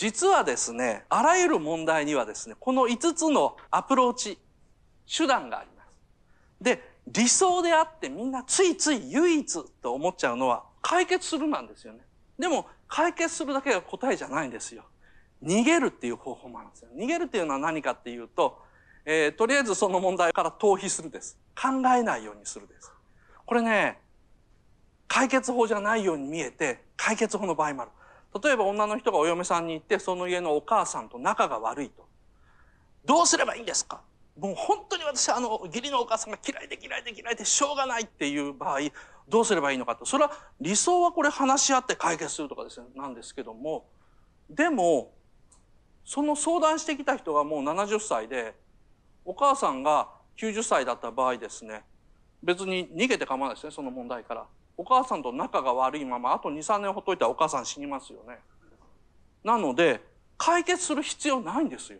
実はですね、あらゆる問題にはですね、この5つのアプローチ、手段があります。で、理想であってみんなついつい唯一と思っちゃうのは解決するなんですよね。でも解決するだけが答えじゃないんですよ。逃げるっていう方法もあるんですよ。逃げるっていうのは何かっていうと、えー、とりあえずその問題から逃避するです。考えないようにするです。これね、解決法じゃないように見えて、解決法の場合もある。例えば女の人がお嫁さんに行ってその家のお母さんと仲が悪いとどうすればいいんですかもう本当に私あの義理のお母さんが嫌いで嫌いで嫌いでしょうがないっていう場合どうすればいいのかとそれは理想はこれ話し合って解決するとかですなんですけどもでもその相談してきた人がもう70歳でお母さんが90歳だった場合ですね別に逃げて構わないですねその問題から。お母さんと仲が悪いままあと23年ほっといたらお母さん死にますよね。なので解決する必要ないんですよ。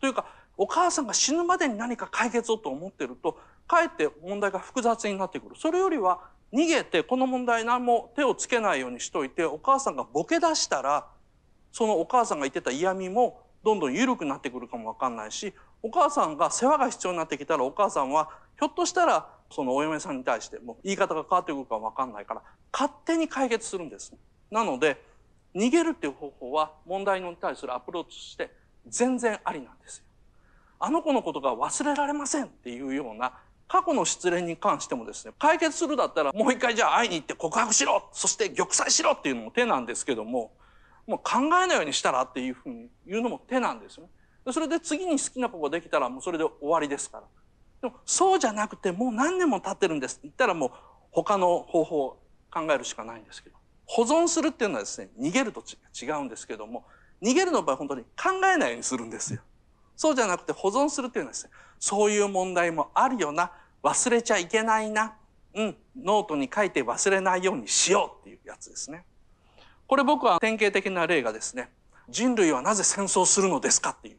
というかお母さんが死ぬまでに何か解決をと思ってるとかえって問題が複雑になってくる。それよりは逃げてこの問題何も手をつけないようにしといてお母さんがボケ出したらそのお母さんが言ってた嫌味もどんどん緩くなってくるかもわかんないしお母さんが世話が必要になってきたらお母さんはひょっとしたらそのお嫁さんに対しても言い方が変わってくるか分かんないから勝手に解決するんです。なので逃げるっていう方法は問題に対するアプローチして全然ありなんですよ。あの子のことが忘れられませんっていうような過去の失恋に関してもですね解決するだったらもう一回じゃあ会いに行って告白しろそして玉砕しろっていうのも手なんですけどももう考えないようにしたらっていうふうに言うのも手なんですよね。それで次に好きな子ができたらもうそれで終わりですから。そうじゃなくてもう何年も経ってるんですって言ったらもう他の方法を考えるしかないんですけど保存するっていうのはですね逃げると違うんですけども逃げるの場合本当に考えないようにするんですよ。そうじゃなくて保存するっていうのはですねそういう問題もあるよな忘れちゃいけないな、うん、ノートに書いて忘れないようにしようっていうやつですね。これ僕は典型的な例がですね人類はなぜ戦争するのですかっていう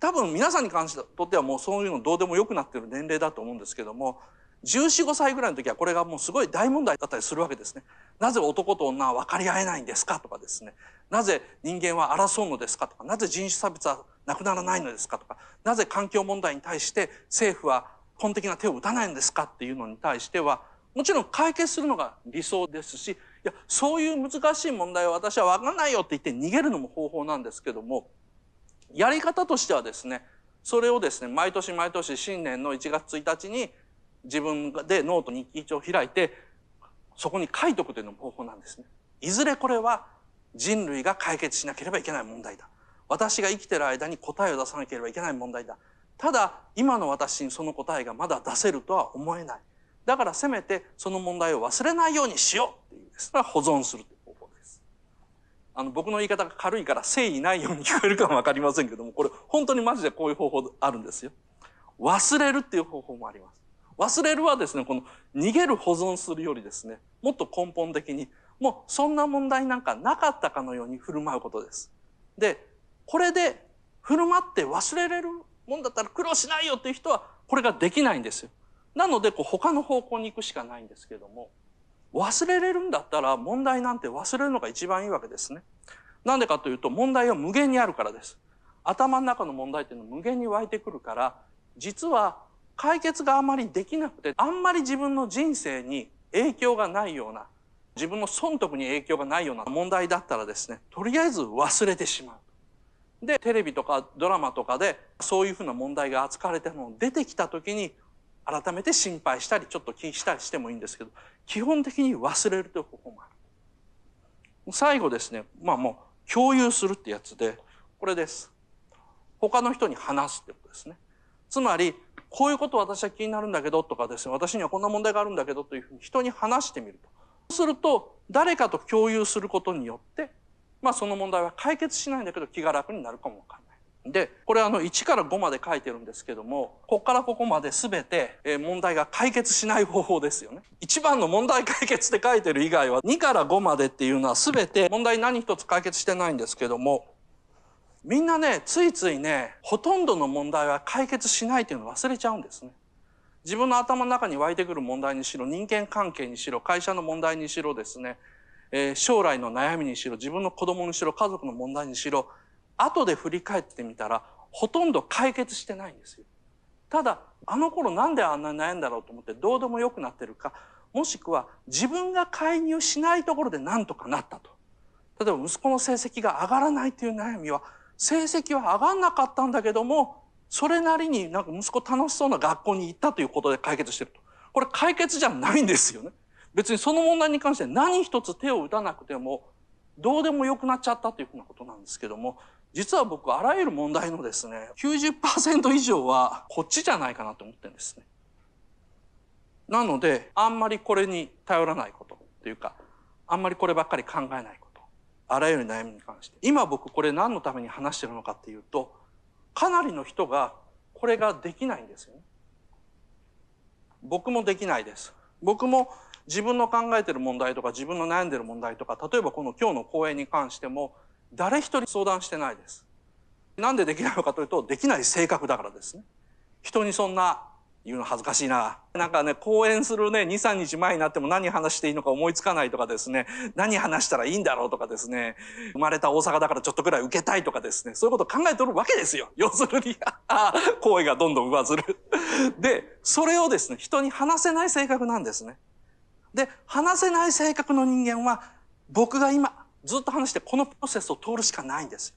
多分皆さんに関してとってはもうそういうのどうでもよくなってる年齢だと思うんですけども1415歳ぐらいの時はこれがもうすごい大問題だったりするわけですね。なぜ男と女は分かり合えないんですかとかですねなぜ人間は争うのですかとかなぜ人種差別はなくならないのですかとかなぜ環境問題に対して政府は根的な手を打たないんですかっていうのに対してはもちろん解決するのが理想ですしいやそういう難しい問題は私は分かんないよって言って逃げるのも方法なんですけどもやり方としてはですねそれをですね毎年毎年新年の1月1日に自分でノートに一応開いてそこに書いとくというのも方法なんですね。いずれこれは人類が解決しなければいけない問題だ。私が生きてる間に答えを出さなければいけない問題だ。ただ今の私にその答えがまだ出せるとは思えない。だからせめてその問題を忘れないようにしようっていうですは保存する。あの僕の言い方が軽いから誠意ないように聞こえるかも分かりませんけどもこれ本当にマジでこういう方法あるんですよ。忘れるっていう方法もあります。忘れるはですねこの逃げる保存するよりですねもっと根本的にもうそんな問題なんかなかったかのように振る舞うことです。でこれで振る舞って忘れれるもんだったら苦労しないよっていう人はこれができないんですよ。なのでこう他の方向に行くしかないんですけども忘れれるんだったら問題なんて忘れるのが一番いいわけですね。なんでかというと問題は無限にあるからです。頭の中の問題っていうのは無限に湧いてくるから、実は解決があまりできなくて、あんまり自分の人生に影響がないような、自分の損得に影響がないような問題だったらですね、とりあえず忘れてしまう。で、テレビとかドラマとかでそういうふうな問題が扱われたのを出てきた時に、改めて心配したりちょっと気にしたりしてもいいんですけど基本的に忘れるという方法もある最後ですねまあもう共有するってやつでこれです他の人に話すってことですねつまりこういうこと私は気になるんだけどとかですね私にはこんな問題があるんだけどというふうに人に話してみるとそうすると誰かと共有することによってまあその問題は解決しないんだけど気が楽になるかもわかんないで、これあの1から5まで書いてるんですけども、ここからここまで全て問題が解決しない方法ですよね。1番の問題解決って書いてる以外は2から5までっていうのは全て問題何一つ解決してないんですけども、みんなね、ついついね、ほとんどの問題は解決しないというのを忘れちゃうんですね。自分の頭の中に湧いてくる問題にしろ、人間関係にしろ、会社の問題にしろですね、えー、将来の悩みにしろ、自分の子供にしろ、家族の問題にしろ、後で振り返ってみたらほとんど解決してないんですよ。ただあの頃なんであんなに悩んだろうと思ってどうでもよくなってるかもしくは自分が介入しないところで何とかなったと。例えば息子の成績が上がらないという悩みは成績は上がんなかったんだけどもそれなりになんか息子楽しそうな学校に行ったということで解決してると。これ解決じゃないんですよね。別にその問題に関して何一つ手を打たなくてもどうでもよくなっちゃったというふうなことなんですけども実は僕あらゆる問題のですね90%以上はこっちじゃないかなと思ってるんですね。なのであんまりこれに頼らないことというかあんまりこればっかり考えないことあらゆる悩みに関して今僕これ何のために話してるのかっていうとかなりの人がこれができないんですよね。僕もできないです。僕も自分の考えてる問題とか自分の悩んでる問題とか例えばこの今日の講演に関しても誰一人相談してないです。なんでできないのかというと、できない性格だからですね。人にそんな言うの恥ずかしいな。なんかね、講演するね、2、3日前になっても何話していいのか思いつかないとかですね、何話したらいいんだろうとかですね、生まれた大阪だからちょっとくらい受けたいとかですね、そういうこと考えとるわけですよ。要するに、声がどんどん上ずる。で、それをですね、人に話せない性格なんですね。で、話せない性格の人間は、僕が今ずっと話してこのプロセスを通るしかないんです。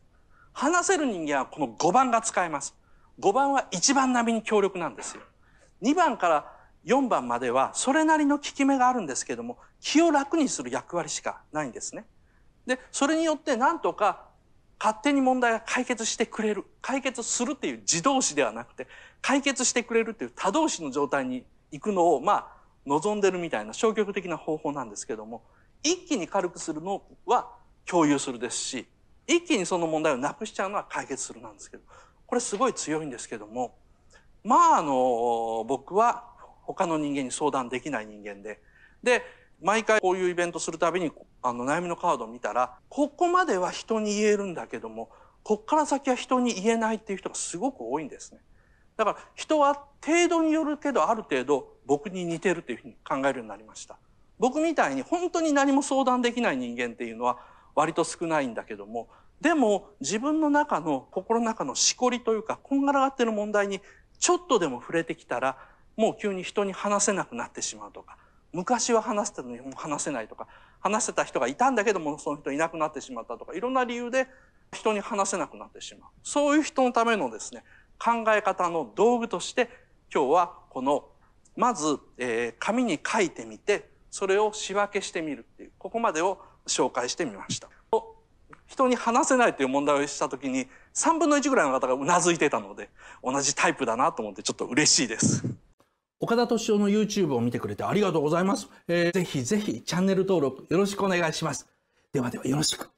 話せる人間はこの5番が使えます。5番は一番並みに強力なんですよ。2番から4番まではそれなりの効き目があるんですけども気を楽にする役割しかないんですね。でそれによってなんとか勝手に問題が解決してくれる解決するっていう自動詞ではなくて解決してくれるっていう多動詞の状態に行くのをまあ望んでるみたいな消極的な方法なんですけども一気に軽くするのは共有するですし一気にその問題をなくしちゃうのは解決するなんですけどこれすごい強いんですけどもまああの僕は他の人間に相談できない人間でで毎回こういうイベントするたびにあの悩みのカードを見たらここまでは人に言えるんだけどもこっから先は人に言えないっていう人がすごく多いんですね。だから人は程度によるけどある程度僕に似てるというふうに考えるようになりました。僕みたいに本当に何も相談できない人間っていうのは割と少ないんだけどもでも自分の中の心の中のしこりというかこんがらがってる問題にちょっとでも触れてきたらもう急に人に話せなくなってしまうとか昔は話してたのにもう話せないとか話してた人がいたんだけどもその人いなくなってしまったとかいろんな理由で人に話せなくなってしまうそういう人のためのですね考え方の道具として今日はこのまず、えー、紙に書いてみてそれを仕分けしてみるっていうここまでを紹介してみました。人に話せないという問題をした時に3分の1ぐらいの方がうなずいてたので同じタイプだなと思ってちょっと嬉しいです。岡田敏夫の YouTube を見てくれてありがとうございます。えー、ぜひぜひチャンネル登録よろしくお願いします。ではではよろしく。